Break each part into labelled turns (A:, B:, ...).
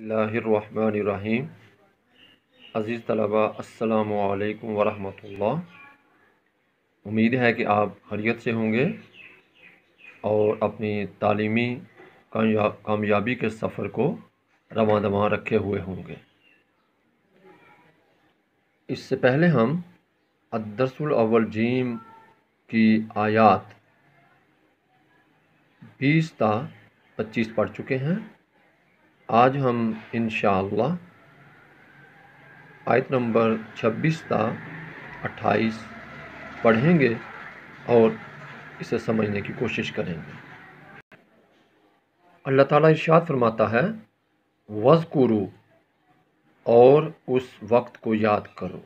A: रहीम अज़ीज़ तलबा अलकुम वरहमतुल्लाह उम्मीद है कि आप खरीत से होंगे और अपनी तालीमी कामयाबी के सफ़र को रवा दवा रखे हुए होंगे इससे पहले हम अदरसल जीम की आयात बीस ता पच्चीस पढ़ चुके हैं आज हम इन आयत नंबर 26 ता 28 पढ़ेंगे और इसे समझने की कोशिश करेंगे अल्लाह ताला इरशाद फरमाता है वज़कुरु और उस वक्त को याद करो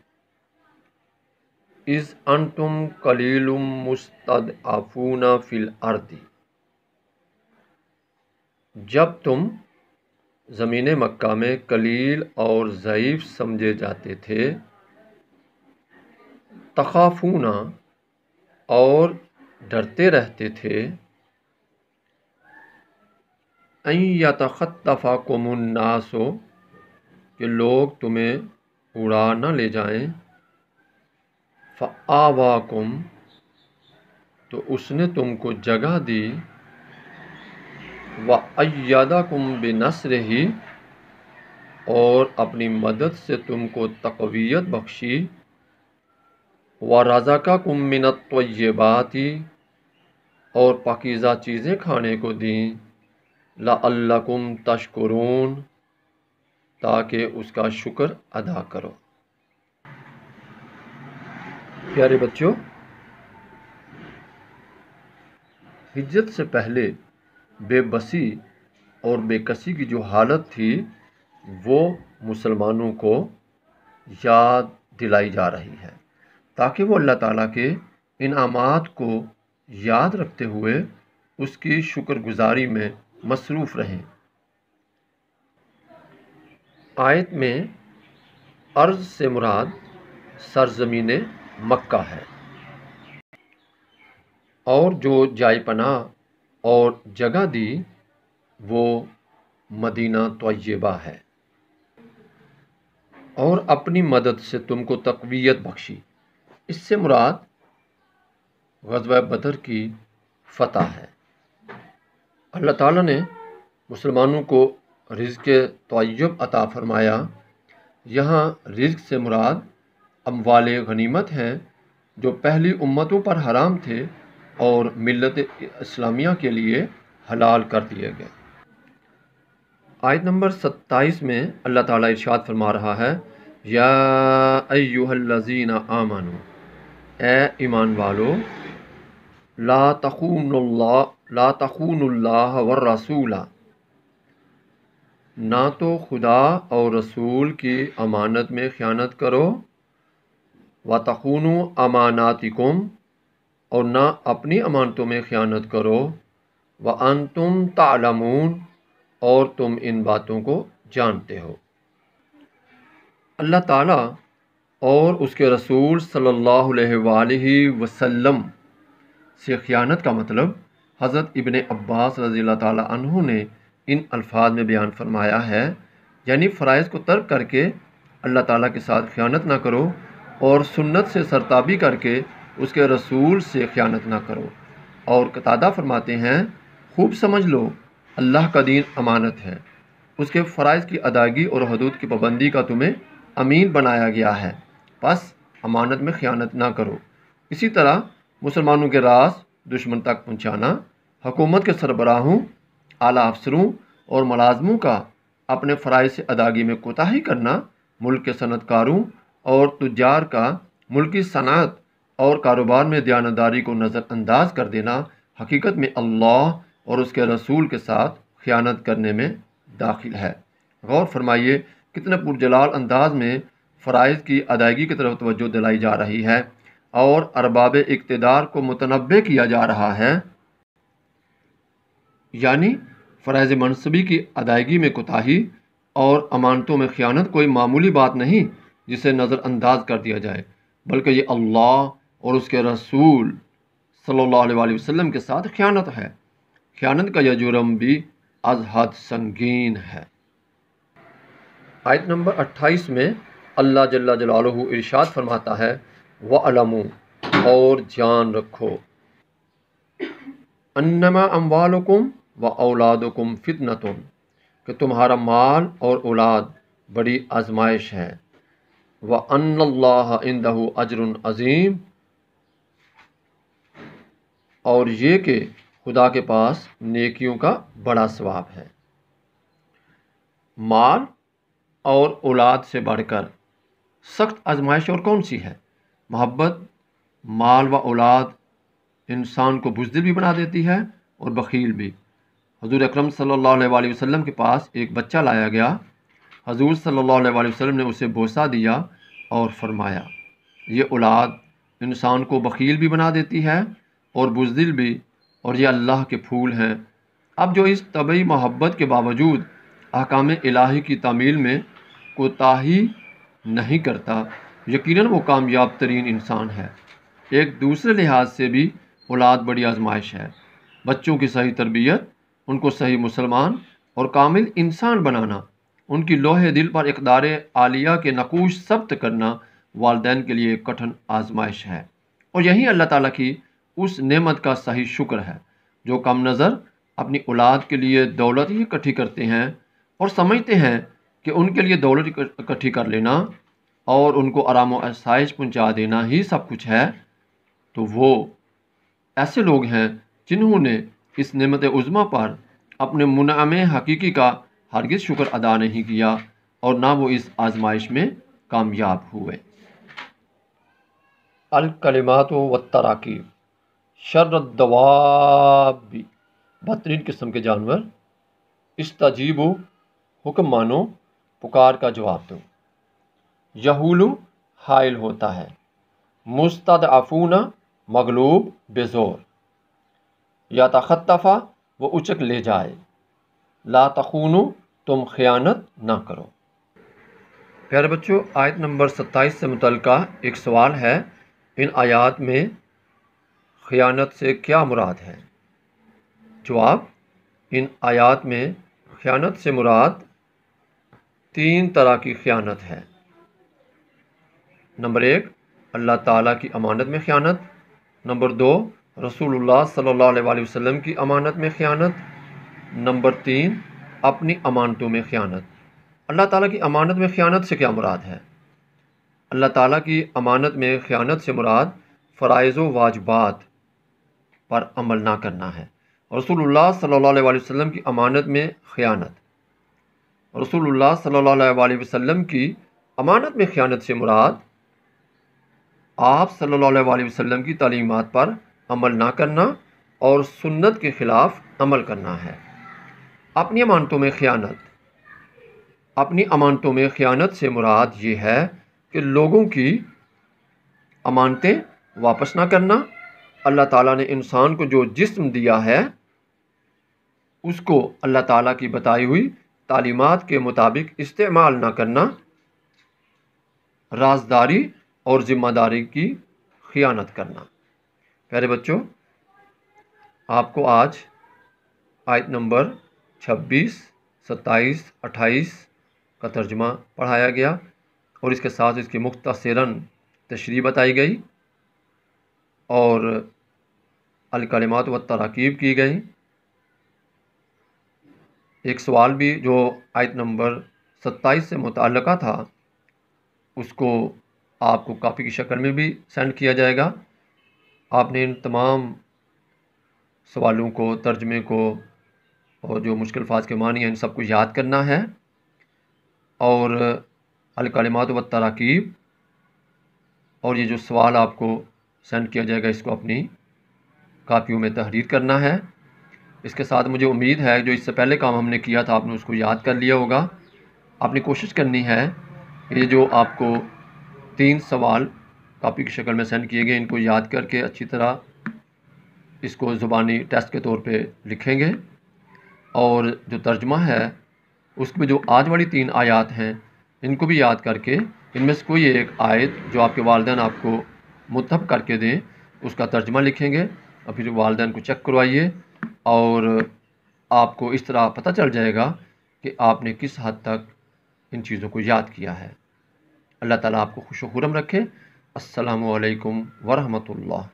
A: इस तुम कलीलुम मुस्तद आफूना फ़िल अर्दी जब तुम ज़मीन मक्का में कलील और ज़यीफ़ समझे जाते थे तकाफूना और डरते रहते थे या अतखतफ़ा हो कि लोग तुम्हें उड़ा न ले जाएं आवाकुम तो उसने तुमको जगह दी व अदा कुम बेनसर ही और अपनी मदद से तुमको तकवीत बख्शी व का कुम मिनत ही और पकीज़ा चीज़ें खाने को दी लाकुम तशकरून ताकि उसका शुक्र अदा करो प्यारे बच्चों हिजरत से पहले बेबसी और बेकसी की जो हालत थी वो मुसलमानों को याद दिलाई जा रही है ताकि वो अल्लाह ताला के इनाम को याद रखते हुए उसकी शुक्रगुजारी में मसरूफ़ रहें आयत में अर्ज़ से मुराद सरजमीन मक्का है और जो जायपना और जगह दी वो मदीना तोयबा है और अपनी मदद से तुमको तकवीत बख्शी इससे मुराद गजब बदर की फ़तह है अल्लाह ताला ने मुसलमानों को रिज़ तयब अता फ़रमाया यहाँ रिज़ से मुराद वाले गनीमत हैं जो पहली उम्मतों पर हराम थे और मिलत इस्लामिया के लिए हलाल कर दिए गए आयत नंबर सत्ताईस में अल्लाह ताला इरशाद फरमा रहा है या अयुहल्लजीना आमानो ए ईमान वालो ला तखूनल्ला ला तखूनल्लाह व रसूला ना तो खुदा और रसूल की अमानत में ख़यानत करो व तखून अमानातिकुम और ना अपनी अमानतों में ख़यानत करो व अन तुम तालमून और तुम इन बातों को जानते हो अल्लाह ताला और उसके रसूल सल्लल्लाहु अलैहि वसल्लम से ख़यानत का मतलब हज़रत इबन अब्बास रज़ी तु ने इन अल्फाज में बयान फरमाया है यानी फ़रज़ को तर्क करके अल्लाह ताला के साथ ख़यानत ना करो और सुन्नत से सरताबी करके उसके रसूल से ख्यात ना करो और कतादा फरमाते हैं खूब समझ लो अल्लाह का दीन अमानत है उसके फ़रज़ की अदायगी और हदूद की पाबंदी का तुम्हें अमीन बनाया गया है बस अमानत में ख़ानत ना करो इसी तरह मुसलमानों के रास दुश्मन तक पहुँचाना हुकूमत के सरबराहों आला अफसरों और मलाजमों का अपने फ़रज़ से अदागी में कोताही करना मुल्क के सनतकारों और तुजार का मुल्की सनात और कारोबार में दयानदारी को नज़रअंदाज कर देना हकीकत में अल्लाह और उसके रसूल के साथ ख़यानत करने में दाखिल है गौर फरमाइए कितने पुरजलाल अंदाज में फ़रज़ की अदायगी की तरफ तवज्जो दिलाई जा रही है और अरबाब इकतदार को मुतनबे किया जा रहा है यानी फ़रज़ मनसबी की अदायगी में कोताही और अमानतों में ख़यानत कोई मामूली बात नहीं जिसे नज़रअंदाज कर दिया जाए बल्कि ये अल्लाह और उसके रसूल सल्लल्लाहु अलैहि वसल्लम के साथ ख़्यानत है ख़्यानत का यह जुर्म भी अजहद संगीन है आयत नंबर 28 में अल्लाह जल्ला जलालहू इरशाद फरमाता है व और जान रखो अन्नमा अम्वालकुम व औलादकुम फितनतुम कि तुम्हारा माल और औलाद बड़ी आजमाइश है व अल्लाह इंदहू अजर अज़ीम और ये कि खुदा के पास नेकियों का बड़ा स्वाब है माल और औलाद से बढ़कर सख्त आजमाइश और कौन सी है मोहब्बत माल व औलाद इंसान को बुजदिल भी बना देती है और बखील भी हजूर अक्रम सल्लल्लाहु अलैहि के पास एक बच्चा लाया गया हजूर सल्ला वसम ने उसे बोसा दिया और फरमाया ये औलाद इंसान को बखील भी बना देती है और बुजदिल भी और ये अल्लाह के फूल हैं अब जो इस तबी मोहब्बत के बावजूद अहकाम इलाही की तमील में कोताही नहीं करता यकीनन वो कामयाब तरीन इंसान है एक दूसरे लिहाज से भी औलाद बड़ी आजमाइश है बच्चों की सही तरबियत उनको सही मुसलमान और कामिल इंसान बनाना उनकी लोहे दिल पर इकदार आलिया के नकूश सब्त करना वालदेन के लिए कठिन आजमाइश है और यही अल्लाह ताला की उस नेमत का सही शुक्र है जो कम नज़र अपनी औलाद के लिए दौलत ही इकट्ठी करते हैं और समझते हैं कि उनके लिए दौलत इकट्ठी कर लेना और उनको आराम और आसाइश पहुँचा देना ही सब कुछ है तो वो ऐसे लोग हैं जिन्होंने इस नमत उज़मा पर अपने मुनाम हकीकी का हरगिज़ शुक्र अदा नहीं किया और ना वो इस आजमाइश में कामयाब हुए अलकलमात व तराकीब शरदवाबी बदतरीन किस्म के जानवर इस तजीबो हुक्म मानो पुकार का जवाब दो यहूलू हायल होता है मुस्तद आफूना मगलूब बेजोर या तखतफ़ा वो उचक ले जाए ला तुम ख़यानत ना करो प्यारे बच्चों आयत नंबर 27 से मुतल एक सवाल है इन आयात में ख़यानत से क्या मुराद है जवाब इन आयात में ख़यानत से मुराद तीन तरह की ख़यानत है नंबर एक अल्लाह ताला की अमानत में ख़यानत नंबर दो रसूलुल्लाह सल्लल्लाहु अलैहि वसल्लम की अमानत में ख़यानत नंबर तीन अपनी अमानतों में ख़यानत अल्लाह ताला की अमानत में ख़यानत से क्या मुराद है अल्लाह ताला की अमानत में ख़यानत से मुराद फ़रज़ व वाजबात पर अमल ना करना है रसूलुल्लाह सल्लल्लाहु अलैहि वसल्लम की अमानत में ख़यानत रसूलुल्लाह सल्लल्लाहु अलैहि वसल्लम की अमानत में ख़यानत से मुराद आप सल्लल्लाहु अलैहि वसल्लम की तलीमत पर अमल ना करना और सुन्नत के ख़िलाफ़ अमल करना है अपनी अमानतों में ख़यानत अपनी अमानतों में ख़यानत से मुराद ये है कि लोगों की अमानतें वापस ना करना अल्लाह ताला ने इंसान को जो जिस्म दिया है उसको अल्लाह ताला की बताई हुई तालीमत के मुताबिक इस्तेमाल ना करना राजदारी और ज़िम्मेदारी की ख़ियानत करना प्यारे बच्चों आपको आज आयत नंबर 26, 27, 28 का तर्जमा पढ़ाया गया और इसके साथ इसकी मुख्तरा तशरी बताई गई और अलकलिमात व तराकीब की गई एक सवाल भी जो आयत नंबर सत्ताईस से मुतल था उसको आपको कापी की शक्ल में भी सेंड किया जाएगा आपने इन तमाम सवालों को तर्जमे को और जो मुश्किल फाज के मानी हैं इन सबको याद करना है और अलकलिमात व तराकीब और ये जो सवाल आपको सेंड किया जाएगा इसको अपनी कापियों में तहरीर करना है इसके साथ मुझे उम्मीद है जो इससे पहले काम हमने किया था आपने उसको याद कर लिया होगा आपने कोशिश करनी है ये जो आपको तीन सवाल कापी की शक्ल में सेंड किए गए इनको याद करके अच्छी तरह इसको ज़ुबानी टेस्ट के तौर पे लिखेंगे और जो तर्जमा है उसमें जो आज वाली तीन आयात हैं इनको भी याद करके इनमें से कोई एक आयत जो आपके वालदे आपको मुतहब करके दें उसका तर्जमा लिखेंगे और फिर वालदेन को चेक करवाइए और आपको इस तरह पता चल जाएगा कि आपने किस हद तक इन चीज़ों को याद किया है अल्लाह ताला आपको खुश खुरम रखे असलकम वरहमतुल्लाह